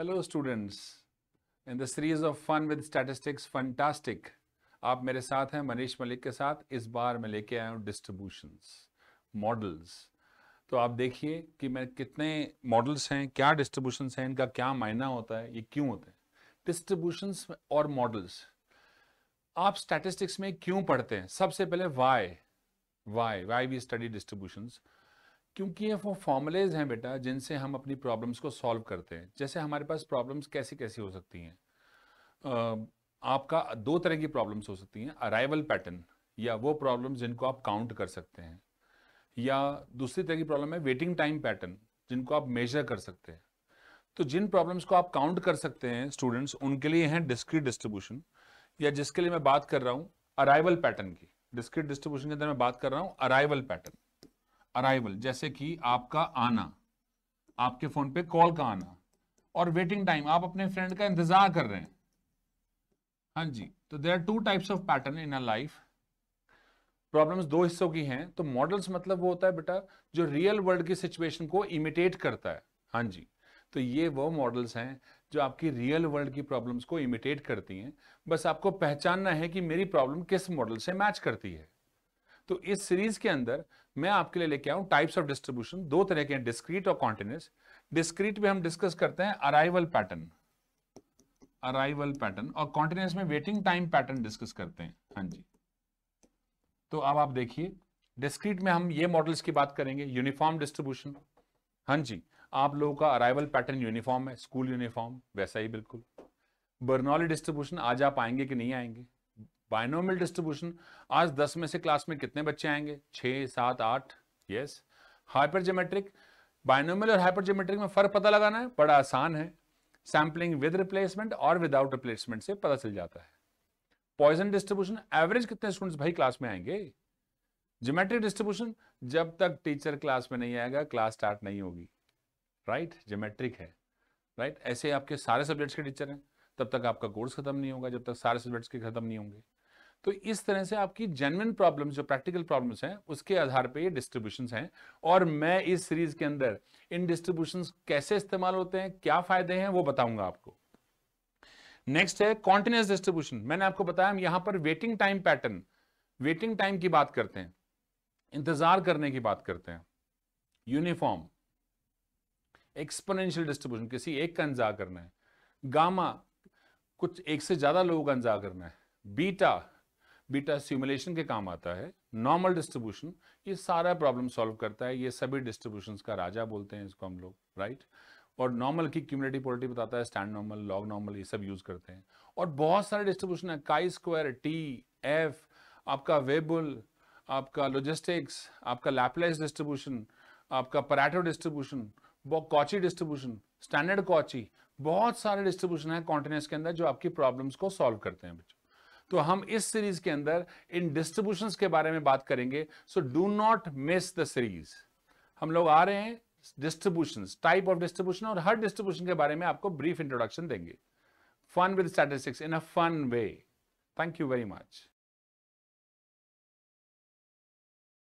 Hello students in the series of fun with statistics fantastic आप मेरे साथ हैं मनीष मलिक के साथ इस बार मैं लेके आया हूँ डिस्ट्रीब्यूशंस मॉडल्स तो आप देखिए कि मैं कितने मॉडल्स हैं क्या डिस्ट्रीब्यूशंस हैं इनका क्या मायना होता है ये क्यों होते हैं डिस्ट्रीब्यूशंस और मॉडल्स आप स्टैटिस्टिक्स में क्यों पढ़ते हैं सबसे पहले why why why we study distributions क्योंकि ये वो फॉर्मुलेज हैं बेटा जिनसे हम अपनी प्रॉब्लम्स को सॉल्व करते हैं जैसे हमारे पास प्रॉब्लम्स कैसी कैसी हो सकती हैं आपका दो तरह की प्रॉब्लम्स हो सकती हैं अराइवल पैटर्न या वो प्रॉब्लम्स जिनको आप काउंट कर सकते हैं या दूसरी तरह की प्रॉब्लम है वेटिंग टाइम पैटर्न जिनको आप मेजर कर सकते हैं तो जिन प्रॉब्लम्स को आप काउंट कर सकते हैं स्टूडेंट्स उनके लिए हैं डिस्क्रीट डिस्ट्रीब्यूशन या जिसके लिए मैं बात कर रहा हूँ अराइवल पैटर्न की डिस्क्रीट डिस्ट्रीब्यूशन के अंदर मैं बात कर रहा हूँ अराइवल पैटर्न अराइवल जैसे कि आपका आना आपके फोन पे कॉल का आना और वेटिंग टाइम आप अपने फ्रेंड का इंतजार कर रहे हैं हाँ जी तो there are two types of pattern in a life problems दो हिस्सों की हैं तो मॉडल्स मतलब वो होता है बेटा जो रियल वर्ल्ड की सिचुएशन को इमिटेट करता है हाँ जी तो ये वो मॉडल्स हैं जो आपकी रियल वर्ल्ड की प्रॉब्लम्स को इमिटेट करती हैं बस आपको पहचानना है कि मेरी प्रॉब्लम किस मॉडल से मैच करती है तो इस सीरीज के अंदर मैं आपके लिए लेके आऊं टाइप्स ऑफ डिस्ट्रीब्यूशन दो तरह के डिस्क्रीट और कॉन्टिन्यूस डिस्क्रीट में हम डिस्कस करते हैं अराइवल पैटर्न अराइवल पैटर्न और कॉन्टिन्यूस में वेटिंग टाइम पैटर्न डिस्कस करते हैं हाँ जी तो अब आप देखिए डिस्क्रीट में हम ये मॉडल्स की बात करेंगे यूनिफॉर्म डिस्ट्रीब्यूशन हाँ जी आप लोगों का अराइवल पैटर्न यूनिफॉर्म है स्कूल यूनिफॉर्म वैसा ही बिल्कुल बर्नौली डिस्ट्रीब्यूशन आज आप आएंगे कि नहीं आएंगे बायनोमल डिस्ट्रीब्यूशन आज 10 में से क्लास में कितने बच्चे आएंगे 6, 7, 8, यस हाइपर हाइपरजेमेट्रिक बायनोमल और हाइपर हाइपरजेमेट्रिक में फर्क पता लगाना है बड़ा आसान है सैम्पलिंग विद रिप्लेसमेंट और विदाउट रिप्लेसमेंट से पता चल जाता है पॉइजन डिस्ट्रीब्यूशन एवरेज कितने स्टूडेंट्स भाई क्लास में आएंगे जोमेट्रिक डिस्ट्रीब्यूशन जब तक टीचर क्लास में नहीं आएगा क्लास स्टार्ट नहीं होगी राइट right? जोमेट्रिक है राइट right? ऐसे आपके सारे सब्जेक्ट्स के टीचर हैं तब तक आपका कोर्स खत्म नहीं होगा जब तक सारे सब्जेक्ट्स के खत्म नहीं होंगे तो इस तरह से आपकी जेनविन प्रॉब्लम्स जो प्रैक्टिकल प्रॉब्लम्स हैं उसके आधार पे ये डिस्ट्रीब्यूशन हैं और मैं इस सीरीज के अंदर इन डिस्ट्रीब्यूशन कैसे इस्तेमाल होते हैं क्या फायदे हैं वो बताऊंगा आपको नेक्स्ट है कॉन्टिन्यूस डिस्ट्रीब्यूशन मैंने आपको बताया हम यहां पर waiting time pattern waiting time की बात करते हैं इंतजार करने की बात करते हैं यूनिफॉर्म एक्सपोनेंशियल डिस्ट्रीब्यूशन किसी एक का इंतजार करना है गामा कुछ एक से ज्यादा लोगों का इंतजार करना है बीटा बीटा सिमुलेशन के काम आता है नॉर्मल डिस्ट्रीब्यूशन ये सारा प्रॉब्लम सॉल्व करता है ये सभी डिस्ट्रीब्यूशन का राजा बोलते हैं इसको हम लोग राइट और नॉर्मल की क्यूमिटी पॉलिटी बताता है स्टैंड नॉर्मल लॉग नॉर्मल ये सब यूज करते हैं और बहुत सारे डिस्ट्रीब्यूशन है काई स्क्वायर टी एफ आपका वेबुल आपका लॉजिस्टिक्स आपका लैपलेस डिस्ट्रीब्यूशन आपका Pareto distribution Cauchy distribution standard Cauchy बहुत सारे डिस्ट्रीब्यूशन है कॉन्टिनेंस के अंदर जो आपकी प्रॉब्लम्स को सॉल्व करते हैं बच्चों तो हम इस सीरीज के अंदर इन डिस्ट्रीब्यूशन के बारे में बात करेंगे so do not miss the series हम लोग आ रहे हैं डिस्ट्रीब्यूशन टाइप ऑफ डिस्ट्रीब्यूशन और हर डिस्ट्रीब्यूशन के बारे में आपको ब्रीफ इंट्रोडक्शन देंगे fun with statistics in a fun way thank you very much